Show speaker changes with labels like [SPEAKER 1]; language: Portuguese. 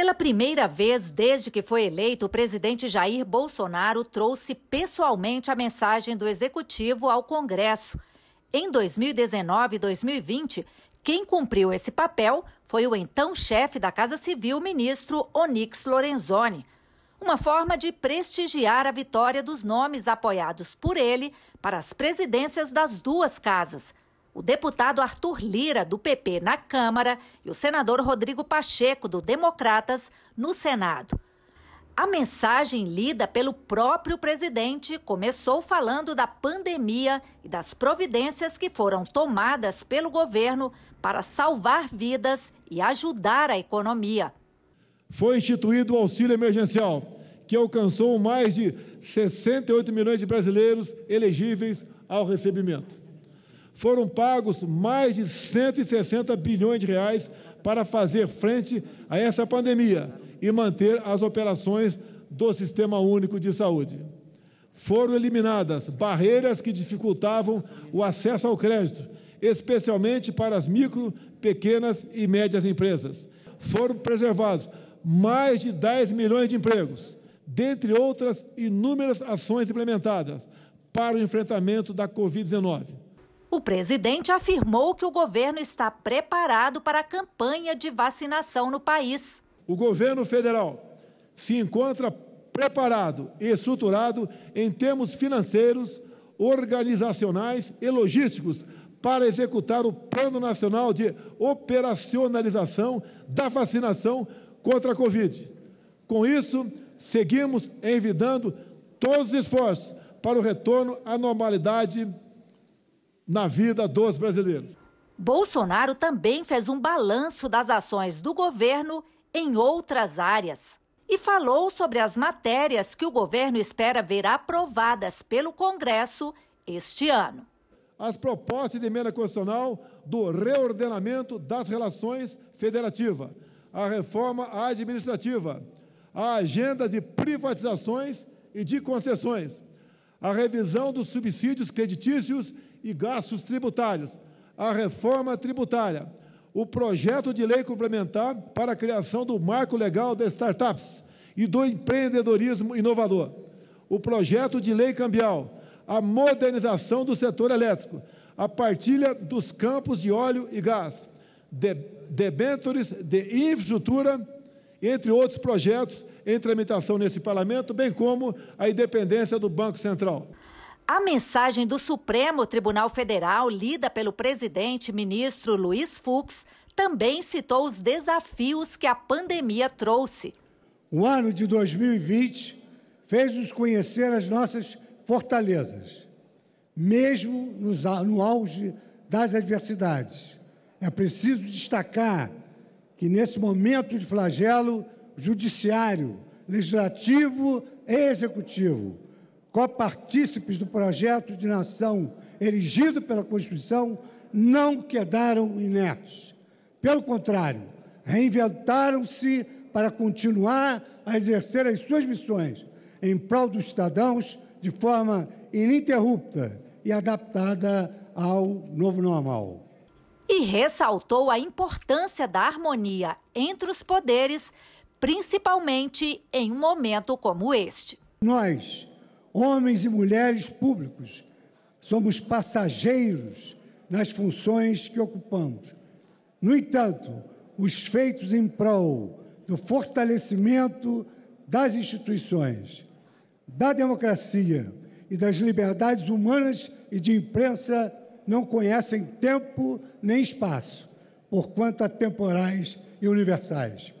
[SPEAKER 1] Pela primeira vez desde que foi eleito, o presidente Jair Bolsonaro trouxe pessoalmente a mensagem do executivo ao Congresso. Em 2019 e 2020, quem cumpriu esse papel foi o então chefe da Casa Civil, ministro Onix Lorenzoni. Uma forma de prestigiar a vitória dos nomes apoiados por ele para as presidências das duas casas. O deputado Arthur Lira, do PP, na Câmara, e o senador Rodrigo Pacheco, do Democratas, no Senado. A mensagem lida pelo próprio presidente começou falando da pandemia e das providências que foram tomadas pelo governo para salvar vidas e ajudar a economia.
[SPEAKER 2] Foi instituído o auxílio emergencial, que alcançou mais de 68 milhões de brasileiros elegíveis ao recebimento foram pagos mais de 160 bilhões de reais para fazer frente a essa pandemia e manter as operações do Sistema Único de Saúde. Foram eliminadas barreiras que dificultavam o acesso ao crédito, especialmente para as micro, pequenas e médias empresas. Foram preservados mais de 10 milhões de empregos, dentre outras inúmeras ações implementadas para o enfrentamento da Covid-19.
[SPEAKER 1] O presidente afirmou que o governo está preparado para a campanha de vacinação no país.
[SPEAKER 2] O governo federal se encontra preparado e estruturado em termos financeiros, organizacionais e logísticos para executar o Plano Nacional de Operacionalização da Vacinação contra a Covid. Com isso, seguimos envidando todos os esforços para o retorno à normalidade na vida dos brasileiros.
[SPEAKER 1] Bolsonaro também fez um balanço das ações do governo em outras áreas e falou sobre as matérias que o governo espera ver aprovadas pelo Congresso este ano.
[SPEAKER 2] As propostas de emenda constitucional do reordenamento das relações federativa, a reforma administrativa, a agenda de privatizações e de concessões, a revisão dos subsídios creditícios e gastos tributários, a reforma tributária, o projeto de lei complementar para a criação do marco legal das startups e do empreendedorismo inovador, o projeto de lei cambial, a modernização do setor elétrico, a partilha dos campos de óleo e gás, debêntures de infraestrutura, entre outros projetos em tramitação nesse parlamento, bem como a independência do
[SPEAKER 1] Banco Central. A mensagem do Supremo Tribunal Federal, lida pelo presidente ministro Luiz Fux, também citou os desafios que a pandemia trouxe.
[SPEAKER 3] O ano de 2020 fez-nos conhecer as nossas fortalezas, mesmo no auge das adversidades. É preciso destacar que, nesse momento de flagelo, judiciário, legislativo e executivo, copartícipes do projeto de nação erigido pela Constituição, não quedaram inertes. Pelo contrário, reinventaram-se para continuar a exercer as suas missões em prol dos cidadãos de forma ininterrupta e adaptada ao novo normal.
[SPEAKER 1] E ressaltou a importância da harmonia entre os poderes principalmente em um momento como este. Nós,
[SPEAKER 3] homens e mulheres públicos, somos passageiros nas funções que ocupamos. No entanto, os feitos em prol do fortalecimento das instituições, da democracia e das liberdades humanas e de imprensa não conhecem tempo nem espaço, porquanto atemporais e universais.